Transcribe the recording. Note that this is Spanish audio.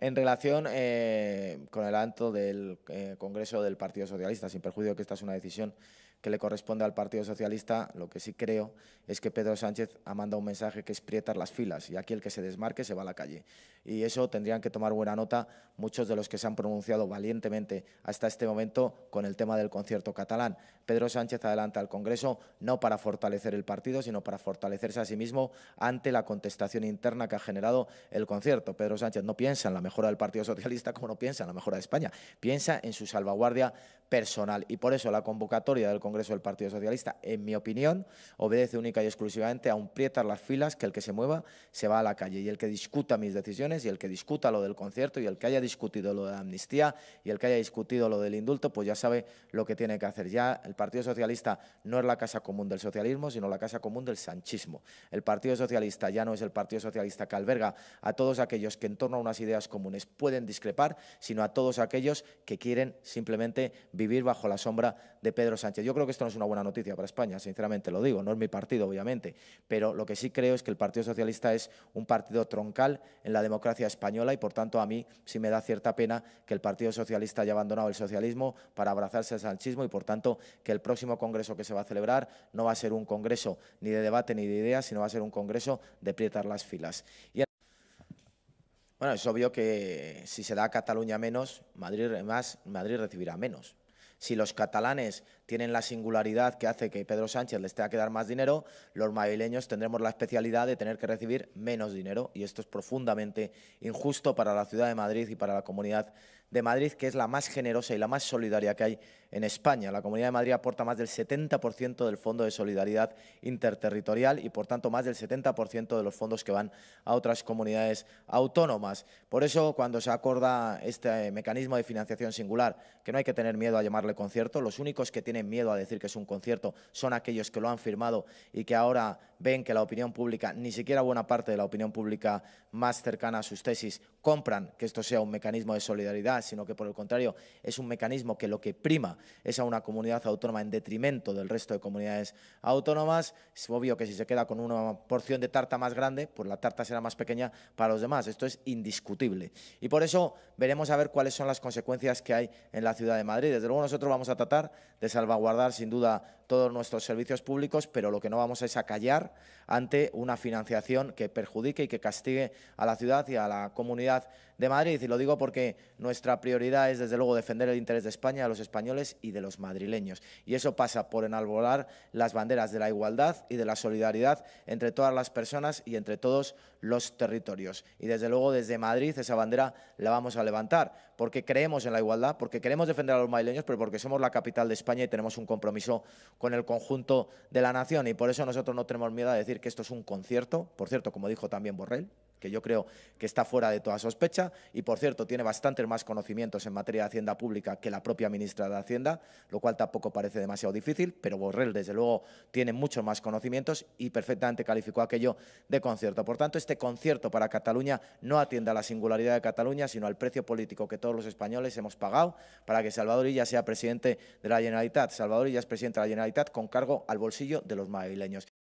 en relación eh, con el anto del eh, Congreso del Partido Socialista, sin perjuicio de que esta es una decisión que le corresponde al Partido Socialista, lo que sí creo es que Pedro Sánchez ha mandado un mensaje que es prietar las filas y aquí el que se desmarque se va a la calle. Y eso tendrían que tomar buena nota muchos de los que se han pronunciado valientemente hasta este momento con el tema del concierto catalán. Pedro Sánchez adelanta al Congreso no para fortalecer el partido, sino para fortalecerse a sí mismo ante la contestación interna que ha generado el concierto. Pedro Sánchez no piensa en la mejora del Partido Socialista como no piensa en la mejora de España, piensa en su salvaguardia personal. Y por eso la convocatoria del Congreso del Partido Socialista, en mi opinión, obedece única y exclusivamente a un prietar las filas que el que se mueva se va a la calle y el que discuta mis decisiones y el que discuta lo del concierto y el que haya discutido lo de la amnistía y el que haya discutido lo del indulto, pues ya sabe lo que tiene que hacer. Ya el Partido Socialista no es la casa común del socialismo, sino la casa común del sanchismo. El Partido Socialista ya no es el Partido Socialista que alberga a todos aquellos que en torno a unas ideas Pueden discrepar, sino a todos aquellos que quieren simplemente vivir bajo la sombra de Pedro Sánchez. Yo creo que esto no es una buena noticia para España, sinceramente lo digo. No es mi partido, obviamente, pero lo que sí creo es que el Partido Socialista es un partido troncal en la democracia española y, por tanto, a mí sí me da cierta pena que el Partido Socialista haya abandonado el socialismo para abrazarse al sanchismo y, por tanto, que el próximo congreso que se va a celebrar no va a ser un congreso ni de debate ni de ideas, sino va a ser un congreso de aprietar las filas. Bueno, es obvio que si se da a Cataluña menos, Madrid más, Madrid recibirá menos. Si los catalanes tienen la singularidad que hace que Pedro Sánchez les tenga que dar más dinero, los madrileños tendremos la especialidad de tener que recibir menos dinero y esto es profundamente injusto para la ciudad de Madrid y para la comunidad de Madrid, que es la más generosa y la más solidaria que hay en España. La Comunidad de Madrid aporta más del 70% del Fondo de Solidaridad Interterritorial y, por tanto, más del 70% de los fondos que van a otras comunidades autónomas. Por eso, cuando se acorda este eh, mecanismo de financiación singular, que no hay que tener miedo a llamarle concierto, los únicos que tienen miedo a decir que es un concierto son aquellos que lo han firmado y que ahora ven que la opinión pública, ni siquiera buena parte de la opinión pública más cercana a sus tesis, compran que esto sea un mecanismo de solidaridad sino que por el contrario es un mecanismo que lo que prima es a una comunidad autónoma en detrimento del resto de comunidades autónomas, es obvio que si se queda con una porción de tarta más grande, pues la tarta será más pequeña para los demás. Esto es indiscutible. Y por eso veremos a ver cuáles son las consecuencias que hay en la ciudad de Madrid. Desde luego nosotros vamos a tratar de salvaguardar sin duda todos nuestros servicios públicos, pero lo que no vamos a es a callar ante una financiación que perjudique y que castigue a la ciudad y a la comunidad de Madrid. Y lo digo porque nuestra prioridad es, desde luego, defender el interés de España, de los españoles y de los madrileños. Y eso pasa por enalbolar las banderas de la igualdad y de la solidaridad entre todas las personas y entre todos los territorios. Y desde luego, desde Madrid, esa bandera la vamos a levantar, porque creemos en la igualdad, porque queremos defender a los madrileños, pero porque somos la capital de España y tenemos un compromiso con el conjunto de la nación. Y por eso nosotros no tenemos miedo a decir que esto es un concierto, por cierto, como dijo también Borrell, que yo creo que está fuera de toda sospecha y, por cierto, tiene bastantes más conocimientos en materia de Hacienda Pública que la propia ministra de Hacienda, lo cual tampoco parece demasiado difícil, pero Borrell, desde luego, tiene muchos más conocimientos y perfectamente calificó aquello de concierto. Por tanto, este concierto para Cataluña no atiende a la singularidad de Cataluña, sino al precio político que todos los españoles hemos pagado para que Salvador Illa sea presidente de la Generalitat. Salvador Illa es presidente de la Generalitat con cargo al bolsillo de los madrileños.